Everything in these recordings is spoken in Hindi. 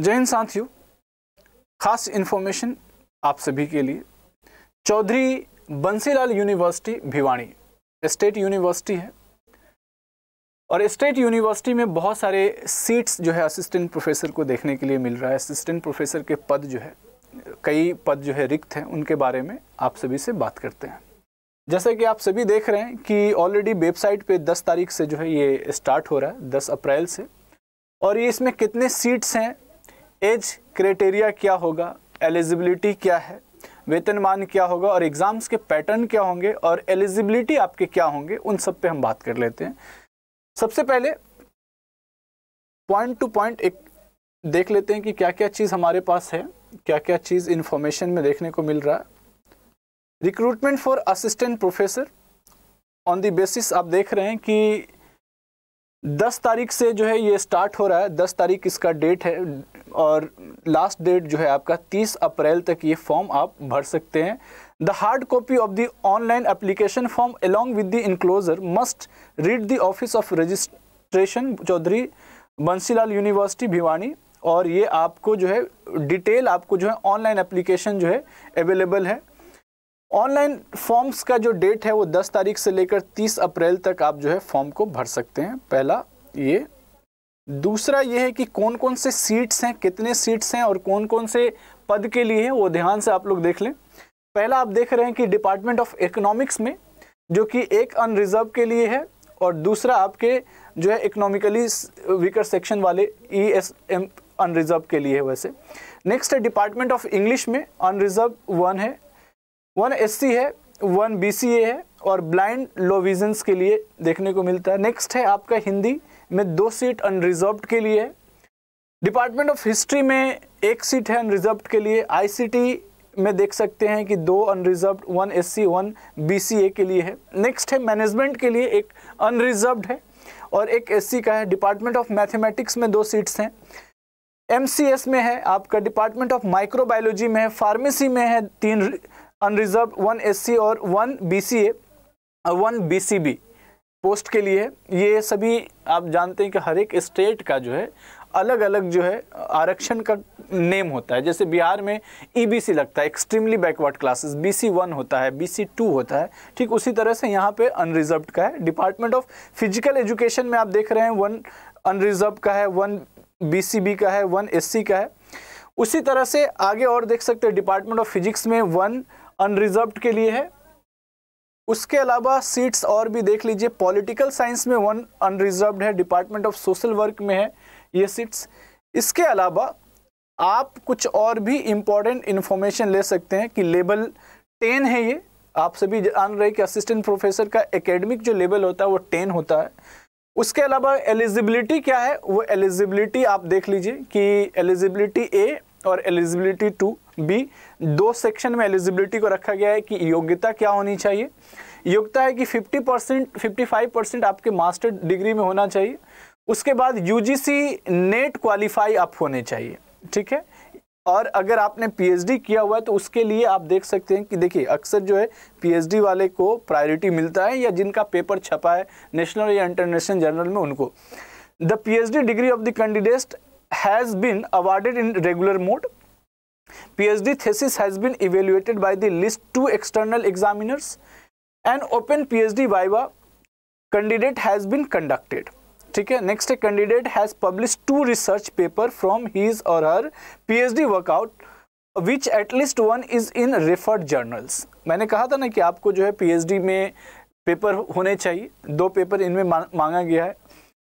जय हिंद साथियों खास इन्फॉर्मेशन आप सभी के लिए Chaudhary Bansilal university Bhiwani state university है और स्टेट यूनिवर्सिटी में बहुत सारे सीट्स जो है असिस्टेंट प्रोफेसर को देखने के लिए मिल रहा है असिस्टेंट प्रोफेसर के पद जो है कई पद जो है रिक्त हैं उनके बारे में आप सभी से बात करते हैं जैसे कि आप सभी देख रहे हैं कि ऑलरेडी वेबसाइट पे 10 तारीख से जो है ये स्टार्ट हो रहा है 10 अप्रैल से और ये इसमें कितने सीट्स हैं एज क्राइटेरिया क्या होगा एलिजिबिलिटी क्या है वेतनमान क्या होगा और एग्ज़ाम्स के पैटर्न क्या होंगे और एलिजिबिलिटी आपके क्या होंगे उन सब पे हम बात कर लेते हैं सबसे पहले पॉइंट टू पॉइंट एक देख लेते हैं कि क्या क्या चीज़ हमारे पास है क्या क्या चीज़ इन्फॉर्मेशन में देखने को मिल रहा है recruitment for assistant professor on the basis आप देख रहे हैं कि दस तारीख से जो है ये स्टार्ट हो रहा है दस तारीख इसका डेट है और लास्ट डेट जो है आपका तीस अप्रैल तक ये फॉर्म आप भर सकते हैं the hard copy of the online application form along with the enclosure must read the office of registration Chaudhary Bansilal university Bhiwani और ये आपको जो है डिटेल आपको जो है ऑनलाइन एप्लीकेशन जो है अवेलेबल है ऑनलाइन फॉर्म्स का जो डेट है वो 10 तारीख से लेकर 30 अप्रैल तक आप जो है फॉर्म को भर सकते हैं पहला ये दूसरा ये है कि कौन कौन से सीट्स हैं कितने सीट्स हैं और कौन कौन से पद के लिए हैं वो ध्यान से आप लोग देख लें पहला आप देख रहे हैं कि डिपार्टमेंट ऑफ इकोनॉमिक्स में जो कि एक अनरिजर्व के लिए है और दूसरा आपके जो है इकोनॉमिकली वीकर सेक्शन वाले ई एस एम अनरिजर्व के लिए है वैसे नेक्स्ट है डिपार्टमेंट ऑफ इंग्लिश में अनरिजर्व वन है वन एस है वन बी है और ब्लाइंड लो विजन्स के लिए देखने को मिलता है नेक्स्ट है आपका हिंदी में दो सीट अनरिजर्व के लिए है डिपार्टमेंट ऑफ हिस्ट्री में एक सीट है अनरिजर्व के लिए आईसीटी में देख सकते हैं कि दो unreserve one S C one B C A के लिए है नेक्स्ट है मैनेजमेंट के लिए एक अनरिजर्व है और एक एस सी का है डिपार्टमेंट ऑफ मैथमेटिक्स में दो सीट्स हैं एम सी एस में है आपका डिपार्टमेंट ऑफ माइक्रोबायोलॉजी में है फार्मेसी में है तीन अनरिजर्व वन एस और one B C one B post के लिए ये सभी आप जानते हैं कि हर एक स्टेट का जो है अलग अलग जो है आरक्षण का नेम होता है जैसे बिहार में ईबीसी e लगता है extremely backward classes BC one होता है बीसी टू होता है ठीक उसी तरह से यहाँ पे अनरिजर्व का है डिपार्टमेंट ऑफ फिजिकल एजुकेशन में आप देख रहे हैं वन अनरिजर्व का है वन बी का है वन एस का है उसी तरह से आगे और देख सकते हैं डिपार्टमेंट ऑफ फिजिक्स में वन अनरिजर्व के लिए है उसके अलावा सीट्स और भी देख लीजिए पॉलिटिकल साइंस में वन अनरिजर्व है डिपार्टमेंट ऑफ सोशल वर्क में है ये सीट्स इसके अलावा आप कुछ और भी इम्पॉर्टेंट इन्फॉर्मेशन ले सकते हैं कि लेवल टेन है ये आप सभी जान रहे कि असिस्टेंट प्रोफेसर का एकेडमिक जो लेवल होता है वो टेन होता है उसके अलावा एलिजिबिलिटी क्या है वो एलिजिबिलिटी आप देख लीजिए कि एलिजिबिलिटी ए और एलिजिबिलिटी टू बी दो सेक्शन में एलिजिबिलिटी को रखा गया है कि योग्यता क्या होनी चाहिए योग्यता है कि 50 परसेंट फिफ्टी परसेंट आपके मास्टर डिग्री में होना चाहिए उसके बाद यूजीसी नेट क्वालिफाई आप होने चाहिए ठीक है और अगर आपने पीएचडी किया हुआ है तो उसके लिए आप देख सकते हैं कि देखिए अक्सर जो है पीएचडी वाले को प्रायोरिटी मिलता है या जिनका पेपर छपा है नेशनल या इंटरनेशनल जर्नल में उनको the PhD degree of the candidate has been awarded in regular mode. PhD thesis has been evaluated by the list two external examiners. and open PhD viva candidate has been conducted. ठीक है next candidate has publish two research paper from his or her PhD workout which at least one is in refereed journals मैंने कहा था ना कि आपको जो है पीएचडी में पेपर होने चाहिए दो पेपर इनमें मांगा गया है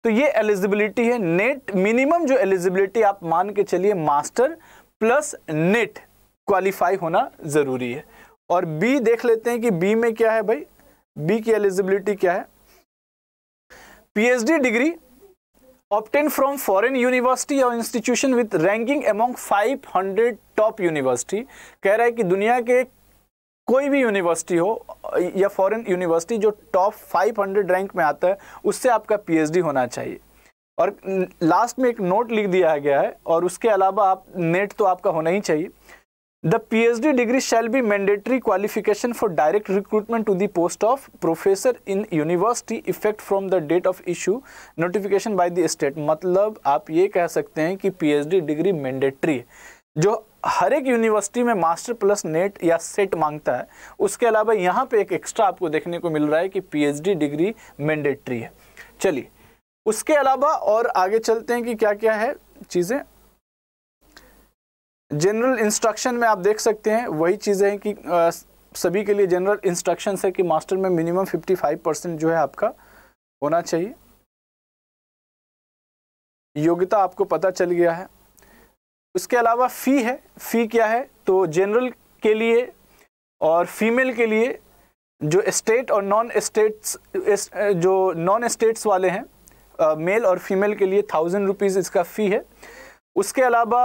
तो ये एलिजिबिलिटी है नेट मिनिमम जो एलिजिबिलिटी आप मान के चलिए मास्टर प्लस नेट क्वालिफाई होना ज़रूरी है और बी देख लेते हैं कि बी में क्या है भाई बी की एलिजिबिलिटी क्या है PhD degree obtained from foreign university or institution with ranking among 500 top university कह रहा है कि दुनिया के कोई भी यूनिवर्सिटी हो या फॉरेन यूनिवर्सिटी जो टॉप 500 रैंक में आता है उससे आपका पीएचडी होना चाहिए और लास्ट में एक नोट लिख दिया गया है और उसके अलावा आप नेट तो आपका होना ही चाहिए the PhD degree shall be mandatory qualification for direct recruitment to the post of professor in university effect from the date of issue notification by the state मतलब आप ये कह सकते हैं कि पीएचडी डिग्री मैंडेटरी है जो हर एक यूनिवर्सिटी में मास्टर प्लस नेट या सेट मांगता है उसके अलावा यहाँ पे एक एक्स्ट्रा आपको देखने को मिल रहा है कि पीएचडी डिग्री मैंडेटरी है चलिए उसके अलावा और आगे चलते हैं कि क्या क्या है चीज़ें जनरल इंस्ट्रक्शन में आप देख सकते हैं वही चीज़ें हैं कि आ, सभी के लिए जनरल इंस्ट्रक्शन है कि मास्टर में मिनिमम फिफ्टी परसेंट जो है आपका होना चाहिए योग्यता आपको पता चल गया है उसके अलावा फ़ी है फ़ी क्या है तो जनरल के लिए और फीमेल के लिए जो स्टेट और नॉन स्टेट्स जो नॉन स्टेट्स वाले हैं मेल और फीमेल के लिए थाउजेंड रुपीज़ इसका फ़ी है उसके अलावा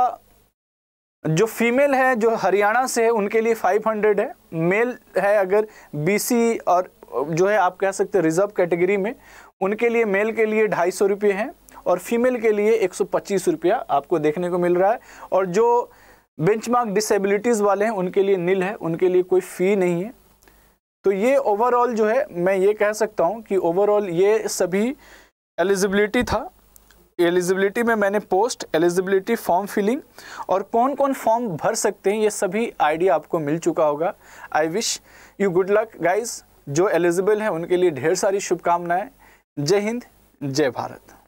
जो फीमेल है जो हरियाणा से है उनके लिए फाइव हंड्रेड है मेल है अगर बीसी और जो है आप कह सकते हैं रिजर्व कैटेगरी में उनके लिए मेल के लिए ढाई सौ रुपये हैं और फीमेल के लिए एक रुपया आपको देखने को मिल रहा है और जो बेंचमार्क डिसेबिलिटीज़ वाले हैं उनके लिए नील है उनके लिए कोई फ़ी नहीं है तो ये ओवरऑल जो है मैं ये कह सकता हूँ कि ओवरऑल ये सभी एलिजिबिलिटी था एलिजिबिलिटी में मैंने पोस्ट एलिजिबिलिटी फॉर्म फिलिंग और कौन कौन फॉर्म भर सकते हैं ये सभी आइडिया आपको मिल चुका होगा I wish you good luck guys जो एलिजिबल हैं उनके लिए ढेर सारी शुभकामनाएं जय हिंद जय भारत